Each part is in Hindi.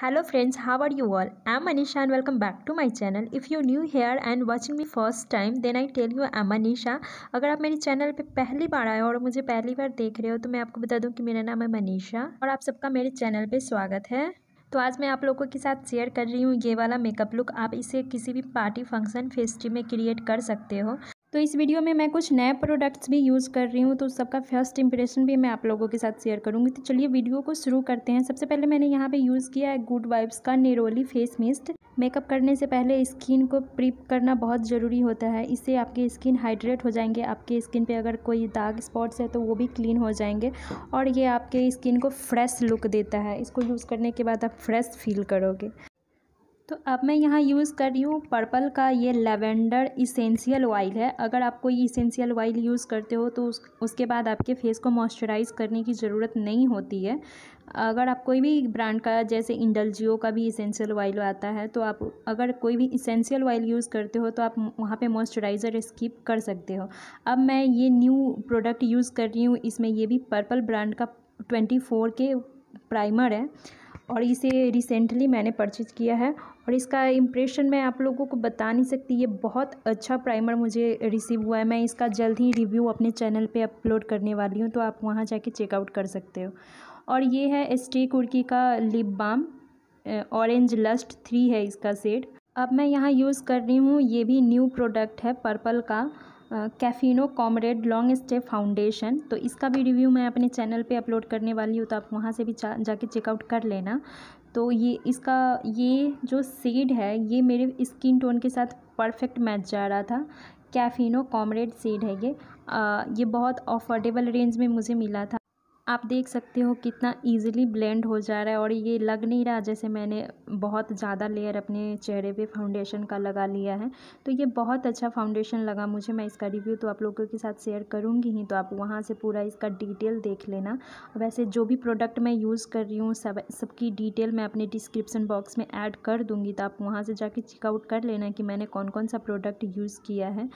hello friends how are you all I'm anisha and welcome back to my channel if you new here and watching me first time then I tell you I'm Anisha अगर आप मेरे चैनल पे पहली बार आए हो और मुझे पहली बार देख रहे हो तो मैं आपको बता दूं कि मेरा नाम है मनीषा और आप सबका मेरे चैनल पर स्वागत है तो आज मैं आप लोगों के साथ शेयर कर रही हूँ ये वाला मेकअप लुक आप इसे किसी भी पार्टी फंक्शन फेस्टिव में क्रिएट कर सकते हो तो इस वीडियो में मैं कुछ नए प्रोडक्ट्स भी यूज़ कर रही हूँ तो सबका फर्स्ट इंप्रेशन भी मैं आप लोगों के साथ शेयर करूँगी तो चलिए वीडियो को शुरू करते हैं सबसे पहले मैंने यहाँ पे यूज़ किया है गुड वाइब्स का निरोली फेस मिस्ट मेकअप करने से पहले स्किन को प्रीप करना बहुत ज़रूरी होता है इससे आपकी स्किन हाइड्रेट हो जाएंगे आपके स्किन पर अगर कोई दाग स्पॉट्स है तो वो भी क्लीन हो जाएंगे और ये आपके स्किन को फ्रेश लुक देता है इसको यूज़ करने के बाद आप फ्रेश फील करोगे तो अब मैं यहाँ यूज़ कर रही हूँ पर्पल का ये लेवेंडर इसेंशियल ऑयल है अगर आप कोई इसेंशियल ऑयल यूज़ करते हो तो उस, उसके बाद आपके फेस को मॉइस्चराइज़ करने की ज़रूरत नहीं होती है अगर आप कोई भी ब्रांड का जैसे इंडलजियो का भी इसेंशियल ऑयल आता है तो आप अगर कोई भी इसेंशियल ऑयल यूज़ करते हो तो आप वहाँ पे मॉइस्चराइज़र स्किप कर सकते हो अब मैं ये न्यू प्रोडक्ट यूज़ कर रही हूँ इसमें ये भी पर्पल ब्रांड का ट्वेंटी फोर के प्राइमर है और इसे रिसेंटली मैंने परचेज़ किया है और इसका इम्प्रेशन मैं आप लोगों को बता नहीं सकती ये बहुत अच्छा प्राइमर मुझे रिसीव हुआ है मैं इसका जल्द ही रिव्यू अपने चैनल पे अपलोड करने वाली हूँ तो आप वहाँ जाके चेकआउट कर सकते हो और ये है स्टे कुर्की का lip balm orange lust three है इसका सेड अब मैं यहाँ यूज़ कर रही हूँ ये भी न्यू प्रोडक्ट है पर्पल का कैफिनो कॉमरेड लॉन्ग स्टे फाउंडेशन तो इसका भी रिव्यू मैं अपने चैनल पे अपलोड करने वाली हूँ तो आप वहाँ से भी जाके चेकआउट कर लेना तो ये इसका ये जो सीड है ये मेरे स्किन टोन के साथ परफेक्ट मैच जा रहा था कैफिनो कॉमरेड सीड है ये आ, ये बहुत अफोर्डेबल रेंज में मुझे मिला था आप देख सकते हो कितना इजीली ब्लेंड हो जा रहा है और ये लग नहीं रहा जैसे मैंने बहुत ज़्यादा लेयर अपने चेहरे पे फाउंडेशन का लगा लिया है तो ये बहुत अच्छा फाउंडेशन लगा मुझे मैं इसका रिव्यू तो आप लोगों के साथ शेयर करूँगी ही तो आप वहाँ से पूरा इसका डिटेल देख लेना वैसे जो भी प्रोडक्ट मैं यूज़ कर रही हूँ सब सबकी डिटेल मैं अपने डिस्क्रिप्सन बॉक्स में ऐड कर दूँगी तो आप वहाँ से जाके चेकआउट कर लेना कि मैंने कौन कौन सा प्रोडक्ट यूज़ किया है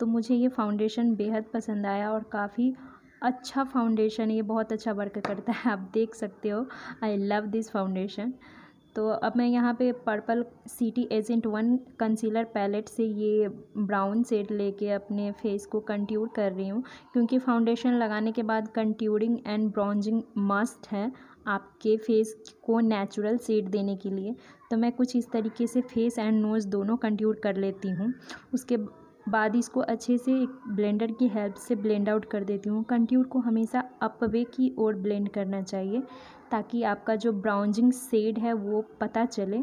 तो मुझे ये फाउंडेशन बेहद पसंद आया और काफ़ी अच्छा फाउंडेशन ये बहुत अच्छा वर्क करता है आप देख सकते हो आई लव दिस फाउंडेशन तो अब मैं यहाँ पे Purplle city agent one concealer palette से ये ब्राउन शेड लेके अपने फेस को कंट्यूर कर रही हूँ क्योंकि फाउंडेशन लगाने के बाद कंट्यूरिंग एंड ब्राउजिंग मस्ट है आपके फेस को नेचुरल सेड देने के लिए तो मैं कुछ इस तरीके से फेस एंड नोज़ दोनों कंट्यूर कर लेती हूँ उसके बाद इसको अच्छे से एक ब्लेंडर की हेल्प से ब्लेंड आउट कर देती हूँ कंट्यूर को हमेशा अप वे की ओर ब्लेंड करना चाहिए ताकि आपका जो ब्राउजिंग सेड है वो पता चले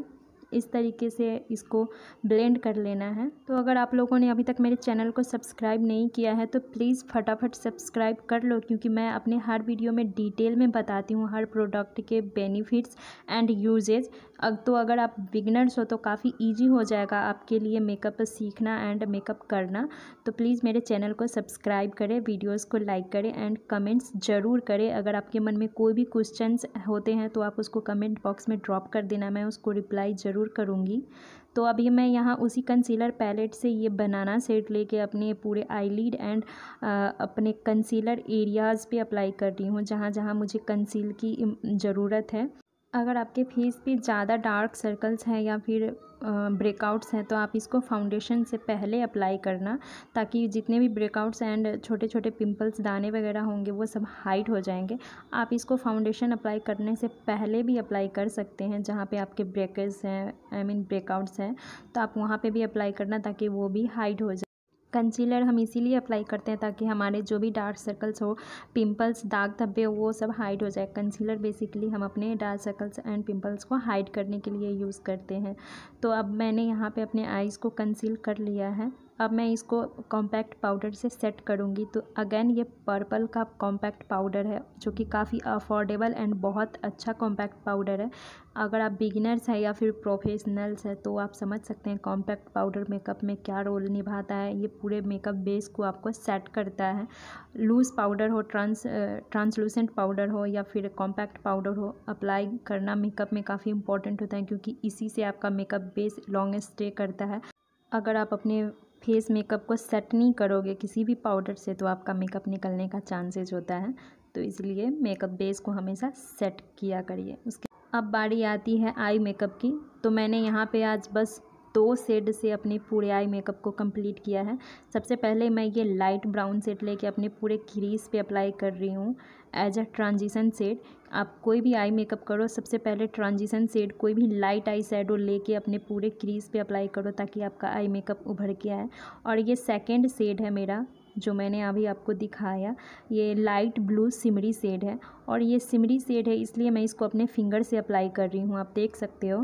इस तरीके से इसको ब्लेंड कर लेना है तो अगर आप लोगों ने अभी तक मेरे चैनल को सब्सक्राइब नहीं किया है तो प्लीज़ फटाफट सब्सक्राइब कर लो क्योंकि मैं अपने हर वीडियो में डिटेल में बताती हूँ हर प्रोडक्ट के बेनिफिट्स एंड यूजेज अब तो अगर आप बिगनर्स हो तो काफ़ी ईजी हो जाएगा आपके लिए मेकअप सीखना एंड मेकअप करना तो प्लीज़ मेरे चैनल को सब्सक्राइब करें वीडियोस को लाइक करें एंड कमेंट्स ज़रूर करें अगर आपके मन में कोई भी क्वेश्चंस होते हैं तो आप उसको कमेंट बॉक्स में ड्रॉप कर देना मैं उसको रिप्लाई ज़रूर करूँगी तो अभी मैं यहाँ उसी कंसीलर पैलेट से ये बनाना सेट लेके अपने पूरे आईलिड एंड अपने कंसीलर एरियाज़ पे अप्लाई कर रही हूँ जहाँ जहाँ मुझे कंसील की ज़रूरत है अगर आपके फेस पे ज़्यादा डार्क सर्कल्स हैं या फिर ब्रेकआउट्स हैं तो आप इसको फाउंडेशन से पहले अप्लाई करना ताकि जितने भी ब्रेकआउट्स एंड छोटे छोटे पिंपल्स दाने वगैरह होंगे वो सब हाइट हो जाएंगे आप इसको फाउंडेशन अप्लाई करने से पहले भी अप्लाई कर सकते हैं जहाँ पे आपके ब्रेकर्स हैं आई मीन ब्रेकआउट्स हैं तो आप वहाँ पर भी अप्लाई करना ताकि वो भी हाइट हो जाए कंसीलर हम इसीलिए अप्लाई करते हैं ताकि हमारे जो भी डार्क सर्कल्स हो पिंपल्स दाग धब्बे वो सब हाइड हो जाए कंसीलर बेसिकली हम अपने डार्क सर्कल्स एंड पिंपल्स को हाइड करने के लिए यूज़ करते हैं तो अब मैंने यहाँ पे अपने आइज़ को कंसील कर लिया है अब मैं इसको कॉम्पैक्ट पाउडर से सेट करूँगी तो अगेन ये पर्पल का कॉम्पैक्ट पाउडर है जो कि काफ़ी अफोर्डेबल एंड बहुत अच्छा कॉम्पैक्ट पाउडर है अगर आप बिगिनर्स हैं या फिर प्रोफेशनल्स हैं तो आप समझ सकते हैं कॉम्पैक्ट पाउडर मेकअप में क्या रोल निभाता है ये पूरे मेकअप बेस को आपको सेट करता है लूज़ पाउडर हो ट्रांस ट्रांसलूसेंट पाउडर हो या फिर कॉम्पैक्ट पाउडर हो अप्लाई करना मेकअप में काफ़ी इंपॉर्टेंट होता है क्योंकि इसी से आपका मेकअप बेस लॉन्ग स्टे करता है अगर आप अपने फेस मेकअप को सेट नहीं करोगे किसी भी पाउडर से तो आपका मेकअप निकलने का चांसेस होता है तो इसलिए मेकअप बेस को हमेशा सेट किया करिए उसके अब बारी आती है आई मेकअप की तो मैंने यहाँ पे आज बस दो सेड से अपने पूरे आई मेकअप को कंप्लीट किया है सबसे पहले मैं ये लाइट ब्राउन सेट लेके अपने पूरे क्रीज पे अप्लाई कर रही हूँ एज अ ट्रांजिशन सेड आप कोई भी आई मेकअप करो सबसे पहले ट्रांजिशन सेड कोई भी लाइट आई शेडो लेके अपने पूरे क्रीज पे अप्लाई करो ताकि आपका आई मेकअप उभर के आए और ये सेकेंड सेड है मेरा जो मैंने अभी आपको दिखाया ये लाइट ब्लू सिमरी सेड है और ये सिमरी सेड है इसलिए मैं इसको अपने फिंगर से अप्लाई कर रही हूँ आप देख सकते हो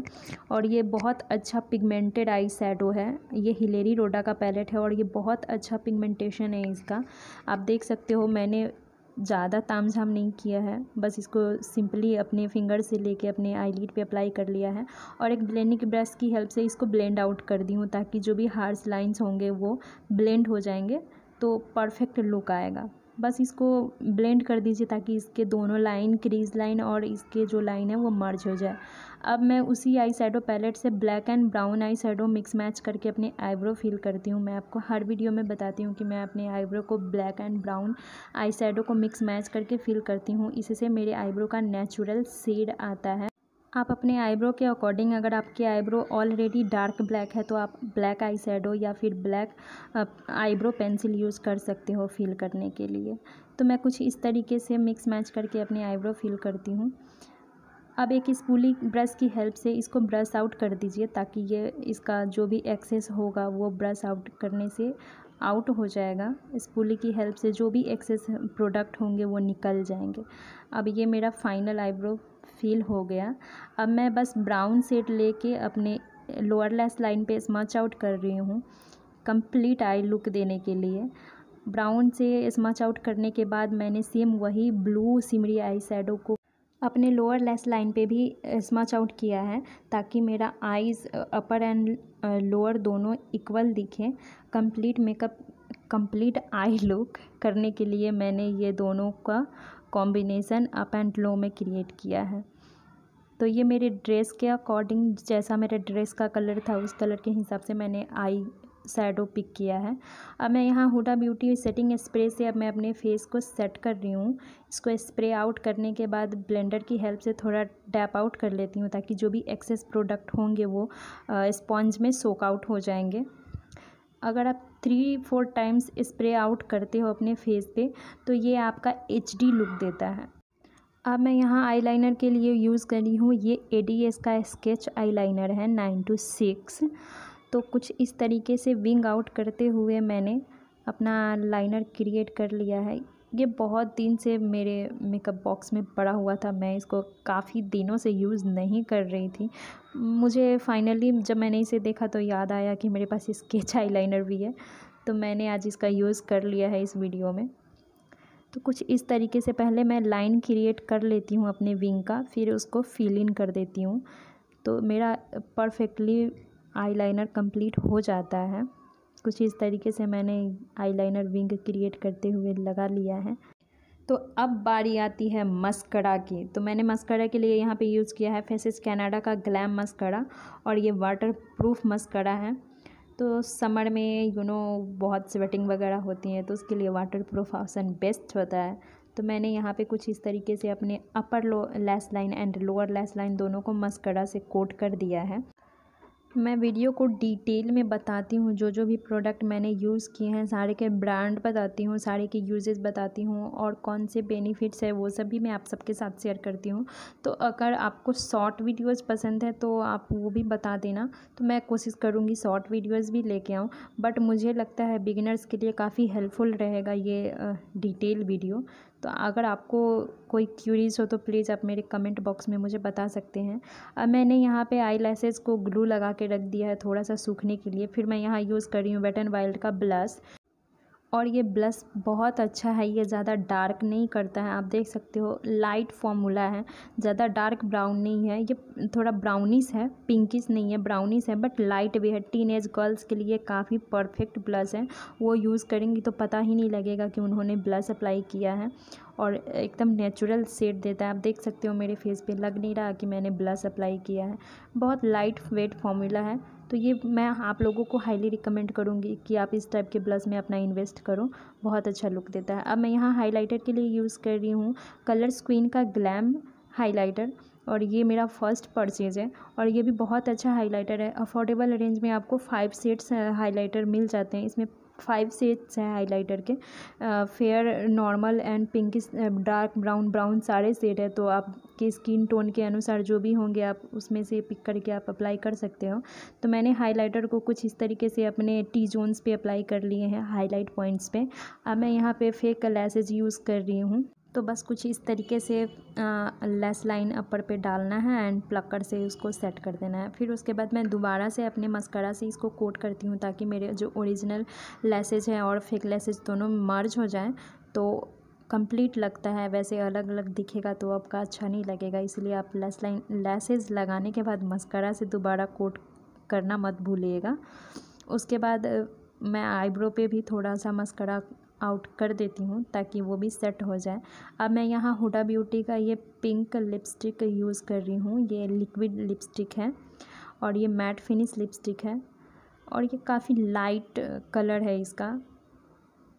और ये बहुत अच्छा पिगमेंटेड आई सैडो है ये हिलेरी रोडा का पैलेट है और ये बहुत अच्छा पिगमेंटेशन है इसका आप देख सकते हो मैंने ज़्यादा ताम झाम नहीं किया है बस इसको सिंपली अपने फिंगर से लेके अपने आईलिड पे अप्लाई कर लिया है और एक ब्लेंडिंग ब्रश की हेल्प से इसको ब्लेंड आउट कर दी हूँ ताकि जो भी हार्स लाइंस होंगे वो ब्लेंड हो जाएंगे तो परफेक्ट लुक आएगा बस इसको ब्लेंड कर दीजिए ताकि इसके दोनों लाइन क्रीज लाइन और इसके जो लाइन है वो मर्ज हो जाए अब मैं उसी आई शेडो पैलेट से black and brown eye shadow mix match करके अपने आईब्रो फिल करती हूँ मैं आपको हर वीडियो में बताती हूँ कि मैं अपने आईब्रो को black and brown eye shadow को मिक्स मैच करके फिल करती हूँ इससे मेरे आईब्रो का नेचुरल सेड आता है आप अपने आईब्रो के अकॉर्डिंग अगर आपके आईब्रो ऑलरेडी डार्क ब्लैक है तो आप ब्लैक आई शेडो या फिर ब्लैक आईब्रो पेंसिल यूज़ कर सकते हो फिल करने के लिए तो मैं कुछ इस तरीके से मिक्स मैच करके अपने आईब्रो फिल करती हूँ अब एक स्पूली ब्रश की हेल्प से इसको ब्रश आउट कर दीजिए ताकि ये इसका जो भी एक्सेस होगा वो ब्रश आउट करने से आउट हो जाएगा स्पूली की हेल्प से जो भी एक्सेस प्रोडक्ट होंगे वो निकल जाएंगे अब ये मेरा फाइनल आईब्रो फिल हो गया अब मैं बस ब्राउन सेट लेके अपने लोअर लेस लाइन पे स्मच आउट कर रही हूँ कंप्लीट आई लुक देने के लिए ब्राउन से स्मच आउट करने के बाद मैंने सेम वही ब्लू सिमरी आई शेडो को अपने लोअर लेस लाइन पे भी स्मच आउट किया है ताकि मेरा आईज अपर एंड लोअर दोनों इक्वल दिखे complete makeup complete eye look करने के लिए मैंने ये दोनों का कॉम्बिनेसन अप एंड लो में क्रिएट किया है तो ये मेरे ड्रेस के अकॉर्डिंग जैसा मेरे ड्रेस का कलर था उस कलर के हिसाब से मैंने आई शेडो पिक किया है अब मैं यहाँ हुडा ब्यूटी सेटिंग स्प्रे से अब मैं अपने फेस को सेट कर रही हूँ इसको स्प्रे आउट करने के बाद ब्लेंडर की हेल्प से थोड़ा डैप आउट कर लेती हूँ ताकि जो भी एक्सेस प्रोडक्ट होंगे वो स्पॉन्ज में सोक आउट हो जाएंगे अगर आप three four times spray out करते हो अपने फेस पे तो ये आपका एच लुक देता है अब मैं यहाँ आईलाइनर के लिए यूज़ कर रही हूँ ये ए का स्केच आईलाइनर है नाइन टू सिक्स तो कुछ इस तरीके से विंग आउट करते हुए मैंने अपना लाइनर क्रिएट कर लिया है ये बहुत दिन से मेरे मेकअप बॉक्स में पड़ा हुआ था मैं इसको काफ़ी दिनों से यूज़ नहीं कर रही थी मुझे फाइनली जब मैंने इसे देखा तो याद आया कि मेरे पास स्केच आईलाइनर भी है तो मैंने आज इसका यूज़ कर लिया है इस वीडियो में तो कुछ इस तरीके से पहले मैं लाइन क्रिएट कर लेती हूँ अपने विंग का फिर उसको फिल इन कर देती हूँ तो मेरा परफेक्टली आईलाइनर कंप्लीट हो जाता है कुछ इस तरीके से मैंने आईलाइनर विंग क्रिएट करते हुए लगा लिया है तो अब बारी आती है मस्कड़ा की तो मैंने मस्कड़ा के लिए यहाँ पे यूज़ किया है फेसिस कनाडा का ग्लैम मस्कड़ा और ये वाटर प्रूफ मस्कड़ा है तो समर में यू नो बहुत स्वेटिंग वगैरह होती है तो उसके लिए वाटर प्रूफ ऑप्शन बेस्ट होता है तो मैंने यहाँ पे कुछ इस तरीके से अपने upper low lash line and lower lash line दोनों को मस्कड़ा से कोट कर दिया है मैं वीडियो को डिटेल में बताती हूँ जो जो भी प्रोडक्ट मैंने यूज़ किए हैं साड़ी के ब्रांड बताती हूँ साड़ी के यूजेस बताती हूँ और कौन से बेनिफिट्स है वो सब भी मैं आप सबके साथ शेयर करती हूँ तो अगर आपको शॉर्ट वीडियोस पसंद है तो आप वो भी बता देना तो मैं कोशिश करूँगी शॉर्ट वीडियोज़ भी लेके आऊँ बट मुझे लगता है बिगिनर्स के लिए काफ़ी हेल्पफुल रहेगा ये डिटेल वीडियो तो अगर आपको कोई क्यूरीज़ हो तो प्लीज़ आप मेरे कमेंट बॉक्स में मुझे बता सकते हैं अब मैंने यहाँ पे आई लैसेज को ग्लू लगा के रख दिया है थोड़ा सा सूखने के लिए फिर मैं यहाँ यूज़ कर रही हूँ वेटन वाइल्ड का ब्लस और ये ब्लश बहुत अच्छा है ये ज़्यादा डार्क नहीं करता है आप देख सकते हो लाइट फॉर्मूला है ज़्यादा डार्क ब्राउन नहीं है ये थोड़ा ब्राउनिश है पिंकिश नहीं है ब्राउनिश है बट लाइट भी है टीन एज गर्ल्स के लिए काफ़ी परफेक्ट ब्लश है वो यूज़ करेंगी तो पता ही नहीं लगेगा कि उन्होंने ब्लश अप्लाई किया है और एकदम नेचुरल सेट देता है आप देख सकते हो मेरे फेस पे लग नहीं रहा कि मैंने ब्लश अप्लाई किया है बहुत लाइट वेट फॉर्मूला है तो ये मैं आप लोगों को हाईली रिकमेंड करूँगी कि आप इस टाइप के ब्लश में अपना इन्वेस्ट करो बहुत अच्छा लुक देता है अब मैं यहाँ हाईलाइटर के लिए यूज़ कर रही हूँ कलर स्क्रीन का ग्लैम हाईलाइटर और ये मेरा फर्स्ट परचेज़ है और ये भी बहुत अच्छा हाईलाइटर है अफोर्डेबल रेंज में आपको फाइव सेट्स हाईलाइटर मिल जाते हैं इसमें फाइव सेट्स हैं हाइलाइटर के fair normal and pink dark brown brown सारे सेट है तो आपके स्किन टोन के अनुसार जो भी होंगे आप उसमें से पिक करके आप अप्लाई कर सकते हो तो मैंने हाइलाइटर को कुछ इस तरीके से अपने टी जोन्स पे अप्लाई कर लिए हैं हाईलाइट पॉइंट्स पे अब मैं यहाँ पे फेक लैसेज यूज़ कर रही हूँ तो बस कुछ इस तरीके से लेस लाइन अपर पे डालना है एंड प्लकर से उसको सेट कर देना है फिर उसके बाद मैं दोबारा से अपने मस्करा से इसको कोट करती हूँ ताकि मेरे जो ओरिजिनल लेसेज हैं और फेक लेसेज दोनों मर्ज हो जाएं तो कंप्लीट लगता है वैसे अलग अलग दिखेगा तो आपका अच्छा नहीं लगेगा इसलिए आप लेस लाइन लेसेज लगाने के बाद मस्करा से दोबारा कोट करना मत भूलिएगा उसके बाद मैं आईब्रो पे भी थोड़ा सा मस्करा आउट कर देती हूँ ताकि वो भी सेट हो जाए अब मैं यहाँ हुडा ब्यूटी का ये पिंक लिपस्टिक यूज़ कर रही हूँ ये लिक्विड लिपस्टिक है और ये मैट फिनिश लिपस्टिक है और ये काफ़ी लाइट कलर है इसका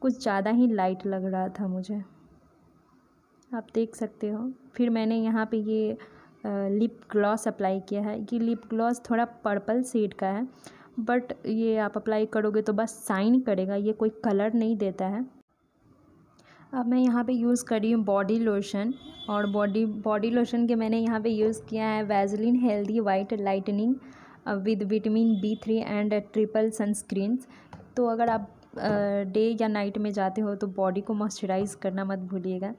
कुछ ज़्यादा ही लाइट लग रहा था मुझे आप देख सकते हो फिर मैंने यहाँ पे ये लिप ग्लॉस अप्लाई किया है ये लिप ग्लॉस थोड़ा पर्पल शेड का है बट ये आप अप्लाई करोगे तो बस साइन करेगा ये कोई कलर नहीं देता है अब मैं यहाँ पे यूज़ कर रही हूँ बॉडी लोशन और बॉडी बॉडी लोशन के मैंने यहाँ पे यूज़ किया है Vaseline healthy white lightening with vitamin B three and triple sunscreen तो अगर आप डे या नाइट में जाते हो तो बॉडी को मॉइस्चराइज़ करना मत भूलिएगा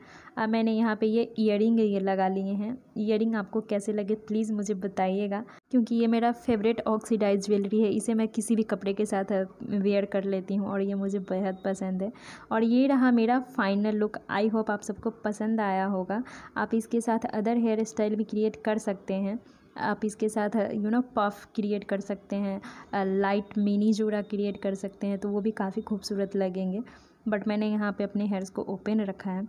अब मैंने यहाँ पे ये ईयरिंग ये लगा लिए हैं इयरिंग आपको कैसे लगे प्लीज़ मुझे बताइएगा क्योंकि ये मेरा फेवरेट ऑक्सीडाइज ज्वेलरी है इसे मैं किसी भी कपड़े के साथ वेयर कर लेती हूँ और ये मुझे बेहद पसंद है और ये रहा मेरा फाइनल लुक आई होप आप सबको पसंद आया होगा आप इसके साथ अदर हेयर स्टाइल भी क्रिएट कर सकते हैं आप इसके साथ यू नो पफ क्रिएट कर सकते हैं लाइट मिनी जोड़ा क्रिएट कर सकते हैं तो वो भी काफ़ी खूबसूरत लगेंगे बट मैंने यहाँ पे अपने हेयर्स को ओपन रखा है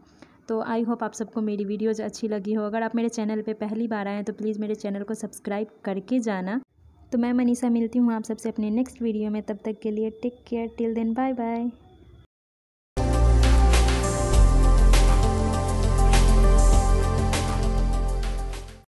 तो आई होप आप सबको मेरी वीडियोज़ अच्छी लगी हो अगर आप मेरे चैनल पे पहली बार आए हैं तो प्लीज़ मेरे चैनल को सब्सक्राइब करके जाना तो मैं मनीषा मिलती हूँ आप सबसे अपने नेक्स्ट वीडियो में तब तक के लिए take care till then bye bye